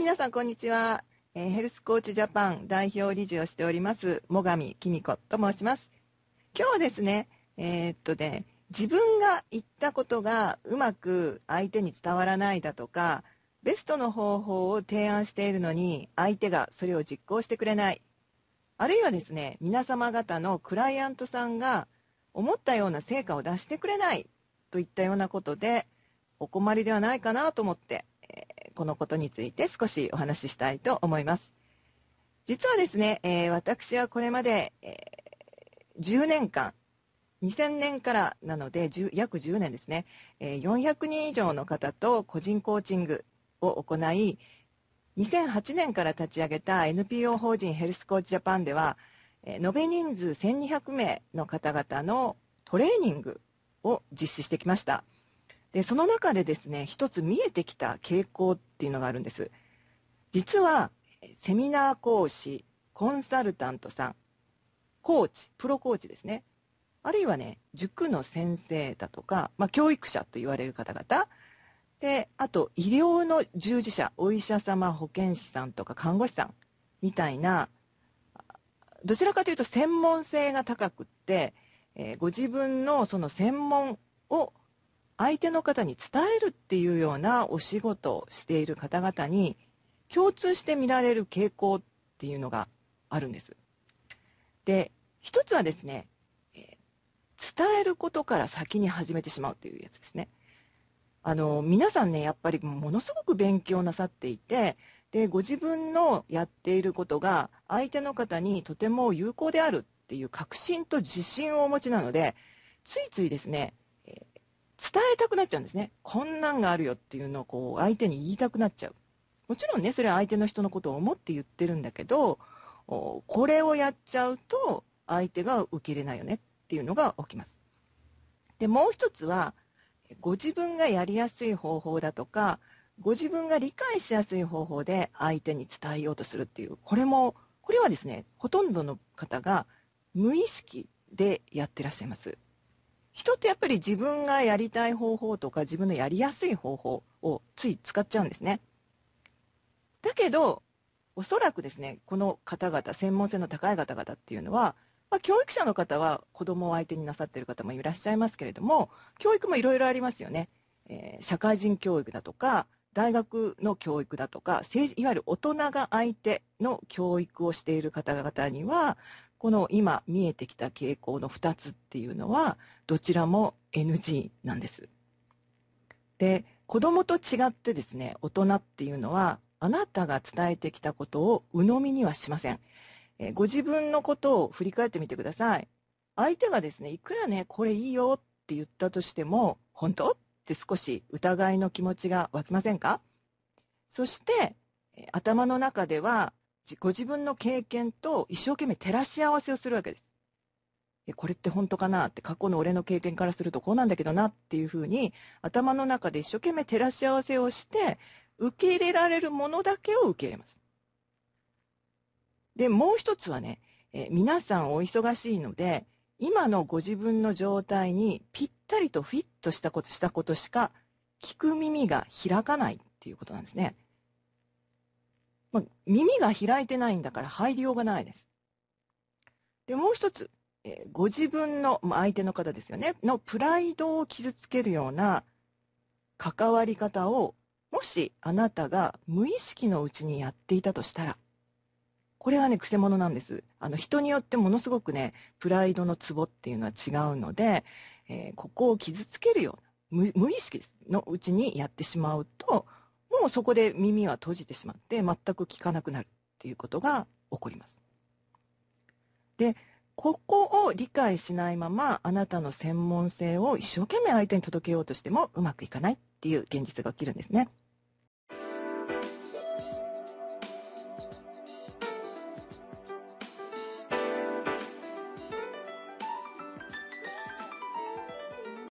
皆さんこんにちは、えー、ヘルスコーチジャパン代表理事をしております最上紀美子と申します今日はですねえー、っとね自分が言ったことがうまく相手に伝わらないだとかベストの方法を提案しているのに相手がそれを実行してくれないあるいはですね皆様方のクライアントさんが思ったような成果を出してくれないといったようなことでお困りではないかなと思ってこのことについて少しお話ししたいと思います。実はですね、えー、私はこれまで、えー、10年間、2000年からなので10約10年ですね、えー、400人以上の方と個人コーチングを行い、2008年から立ち上げた NPO 法人ヘルスコーチジャパンでは、え延べ人数1200名の方々のトレーニングを実施してきました。でその中でですね一つ見えてきた傾向っていうのがあるんです実はセミナー講師コンサルタントさんコーチプロコーチですねあるいはね塾の先生だとか、まあ、教育者と言われる方々であと医療の従事者お医者様保健師さんとか看護師さんみたいなどちらかというと専門性が高くって、えー、ご自分のその専門を相手の方に伝えるっていうようなお仕事をしている方々に共通して見られる傾向っていうのがあるんです。で一つはですね、え伝えることから先に始めてしまうというやつですね。あの皆さんねやっぱりものすごく勉強なさっていてでご自分のやっていることが相手の方にとても有効であるっていう確信と自信をお持ちなのでついついですね伝えたくなっちゃうんですね。こんなんがあるよっていうのをこう相手に言いたくなっちゃう。もちろんね、それは相手の人のことを思って言ってるんだけど、これをやっちゃうと相手が受け入れないよねっていうのが起きます。で、もう一つは、ご自分がやりやすい方法だとか、ご自分が理解しやすい方法で相手に伝えようとするっていう、これも、これはですね、ほとんどの方が無意識でやってらっしゃいます。人ってやっぱり自分がやりたい方法とか自分のやりやすい方法をつい使っちゃうんですね。だけどおそらくですねこの方々専門性の高い方々っていうのは、まあ、教育者の方は子どもを相手になさってる方もいらっしゃいますけれども教育もいろいろありますよね、えー、社会人教育だとか大学の教育だとかいわゆる大人が相手の教育をしている方々にはこの今見えてきた傾向の2つっていうのはどちらも NG なんです。で子供と違ってですね大人っていうのはあなたが伝えてきたことを鵜呑みにはしません。えご自分のことを振り返ってみてください。相手がですねいくらねこれいいよって言ったとしても本当って少し疑いの気持ちが湧きませんかそして頭の中ではご自分の経験と一生懸命照らし合わせをするわけです。これって本当かなって過去の俺の経験からするとこうなんだけどなっていうふうに頭の中で一生懸命照らし合わせをして受け入れられるものだけを受け入れます。でもう一つはね、え皆さんお忙しいので今のご自分の状態にぴったりとフィットしたことしたことしか聞く耳が開かないっていうことなんですね。まあ、耳が開いてないんだから入りようがないです。で、もう一つ、えご自分の、まあ、相手の方ですよね、のプライドを傷つけるような関わり方を、もしあなたが無意識のうちにやっていたとしたら、これはね、く者なんです。あの、人によってものすごくね、プライドのツボっていうのは違うので、えー、ここを傷つけるような無、無意識のうちにやってしまうと、もうそこで耳は閉じてしまって全く聞かなくなるっていうことが起こります。でここを理解しないままあなたの専門性を一生懸命相手に届けようとしてもうまくいかないっていう現実が起きるんですね。